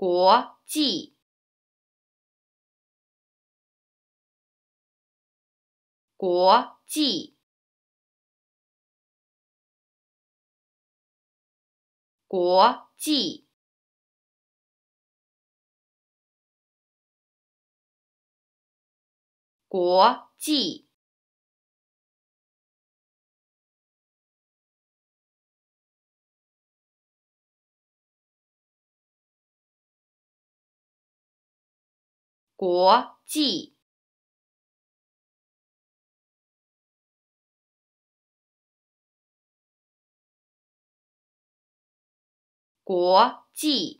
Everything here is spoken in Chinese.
国际，国际，国际，国际。国际，国际。